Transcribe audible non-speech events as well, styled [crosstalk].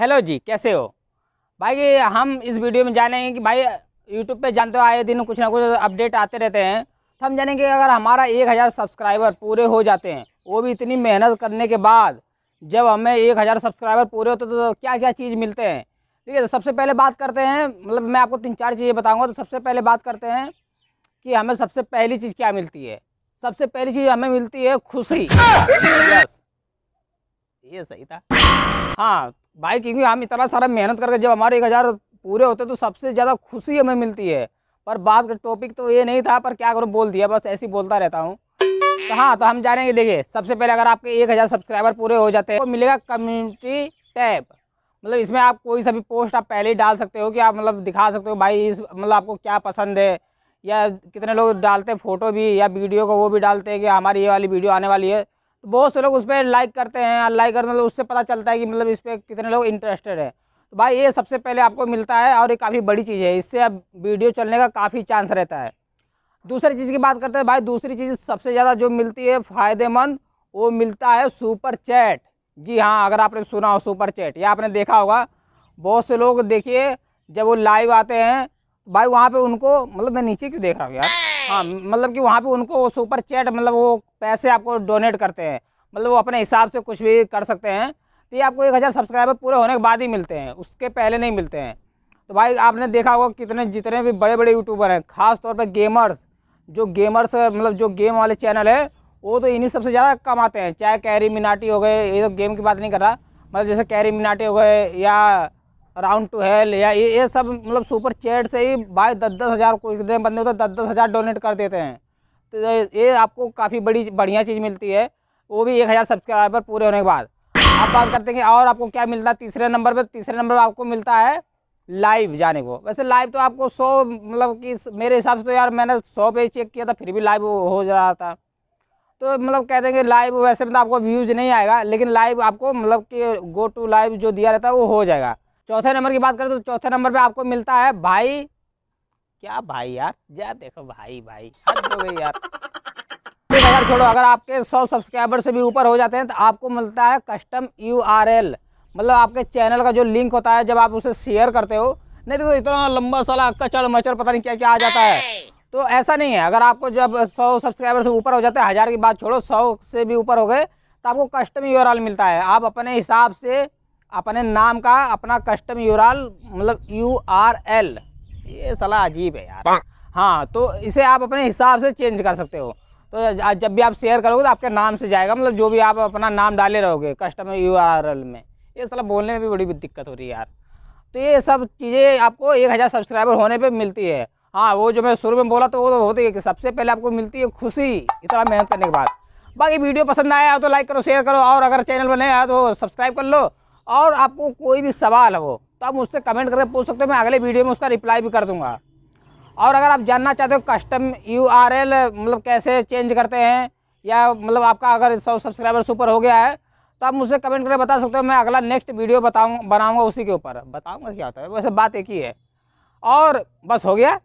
hello जी कैसे हो भाई हम इस वीडियो में जानेंगे कि भाई यूट्यूब पे जानते हो आए दिन कुछ ना कुछ अपडेट आते रहते हैं तो हम जानेंगे अगर हमारा एक हज़ार सब्सक्राइबर पूरे हो जाते हैं वो भी इतनी मेहनत करने के बाद जब हमें एक हज़ार सब्सक्राइबर पूरे होते तो क्या क्या चीज़ मिलते हैं ठीक है सबसे पहले बात करते हैं मतलब मैं आपको तीन चार चीज़ें बताऊँगा तो सबसे पहले बात करते हैं कि हमें सबसे पहली चीज़ क्या मिलती है सबसे पहली चीज़ हमें मिलती है खुशी [laughs] ये सही था हाँ भाई क्योंकि हम इतना सारा मेहनत करके जब हमारे एक हज़ार पूरे होते तो सबसे ज़्यादा खुशी हमें मिलती है पर बात का टॉपिक तो ये नहीं था पर क्या करो बोल दिया बस ऐसे ही बोलता रहता हूँ तो हाँ तो हम जानेंगे देखिए सबसे पहले अगर आपके एक हज़ार सब्सक्राइबर पूरे हो जाते हैं तो मिलेगा कम्युनिटी टैब मतलब इसमें आप कोई सा भी पोस्ट आप पहले ही डाल सकते हो कि आप मतलब दिखा सकते हो भाई इस मतलब आपको क्या पसंद है या कितने लोग डालते हैं फ़ोटो भी या वीडियो को वो भी डालते हैं कि हमारी ये वाली वीडियो आने वाली है बहुत से लोग उस पर लाइक करते हैं लाइक करते मतलब उससे पता चलता है कि मतलब इस पर कितने लोग इंटरेस्टेड है तो भाई ये सबसे पहले आपको मिलता है और ये काफ़ी बड़ी चीज़ है इससे अब वीडियो चलने का काफ़ी चांस रहता है दूसरी चीज़ की बात करते हैं भाई दूसरी चीज़ सबसे ज़्यादा जो मिलती है फ़ायदेमंद वो मिलता है सुपर चैट जी हाँ अगर आपने सुना हो सुपर चैट या आपने देखा होगा बहुत से लोग देखिए जब वो लाइव आते हैं भाई वहाँ पे उनको मतलब मैं नीचे क्यों देख रहा हूँ यार हाँ मतलब कि वहाँ पे उनको सुपर चैट मतलब वो पैसे आपको डोनेट करते हैं मतलब वो अपने हिसाब से कुछ भी कर सकते हैं तो ये आपको एक हज़ार सब्सक्राइबर पूरे होने के बाद ही मिलते हैं उसके पहले नहीं मिलते हैं तो भाई आपने देखा होगा कितने जितने भी बड़े बड़े यूट्यूबर हैं खास तौर पर गेमर्स जो गेमर्स मतलब जो गेम वाले चैनल है वो तो इन्हीं सबसे ज़्यादा कमाते हैं चाहे कैरी मिनाटी हो गए ये तो गेम की बात नहीं कर रहा मतलब जैसे कैरी मिनाटी हो गए या राउंड टू हेल या ये ये सब मतलब सुपर चैट से ही भाई दस दस हज़ार कितने बंदे होते दस दस हज़ार डोनेट कर देते हैं तो ये आपको काफ़ी बड़ी बढ़िया चीज़ मिलती है वो भी एक हज़ार सब्सक्राइबर पूरे होने के बाद आप बात करते हैं और आपको क्या मिलता है तीसरे नंबर पर तीसरे नंबर पर आपको मिलता है लाइव जाने को वैसे लाइव तो आपको सौ मतलब कि मेरे हिसाब से तो यार मैंने सौ पे चेक किया था फिर भी लाइव हो रहा था तो मतलब कह देंगे लाइव वैसे मतलब आपको व्यूज़ नहीं आएगा लेकिन लाइव आपको मतलब कि गो टू लाइव जो दिया रहता है वो हो जाएगा चौथे नंबर की बात करें तो चौथे नंबर पर आपको मिलता है भाई क्या भाई यार जा देखो भाई भाई हद हो गई यार अगर छोड़ो अगर आपके 100 सब्सक्राइबर से भी ऊपर हो जाते हैं तो आपको मिलता है कस्टम यू मतलब आपके चैनल का जो लिंक होता है जब आप उसे शेयर करते हो नहीं तो इतना लंबा सला कचड़ मचर पता नहीं क्या क्या आ जाता है तो ऐसा नहीं है अगर आपको जब सौ सब्सक्राइबर से ऊपर हो जाता है हज़ार की बात छोड़ो सौ से भी ऊपर हो गए तो आपको कस्टम यूआरएल मिलता है आप अपने हिसाब से अपने नाम का अपना कस्टम यूआरएल मतलब यू आर एल ये सलाह अजीब है यार हाँ तो इसे आप अपने हिसाब से चेंज कर सकते हो तो जब भी आप शेयर करोगे तो आपके नाम से जाएगा मतलब जो भी आप अपना नाम डाले रहोगे कस्टमर यू में ये सलाह बोलने में भी बड़ी दिक्कत हो रही है यार तो ये सब चीज़ें आपको एक हज़ार सब्सक्राइबर होने पर मिलती है हाँ वो जो मैं शुरू में बोला तो वो तो होती है कि सबसे पहले आपको मिलती है खुशी इतना मेहनत करने के बाद बाकी वीडियो पसंद आया हो तो लाइक करो शेयर करो और अगर चैनल पर आया तो सब्सक्राइब कर लो और आपको कोई भी सवाल हो तो आप मुझसे कमेंट करके पूछ सकते हो मैं अगले वीडियो में उसका रिप्लाई भी कर दूँगा और अगर आप जानना चाहते हो कस्टम यू आर एल मतलब कैसे चेंज करते हैं या मतलब आपका अगर सौ सब्सक्राइबर सुपर हो गया है तो आप मुझसे कमेंट करके बता सकते हो मैं अगला नेक्स्ट वीडियो बताऊँ बनाऊँगा उसी के ऊपर बताऊँगा क्या होता है वैसे बात एक ही है और बस हो गया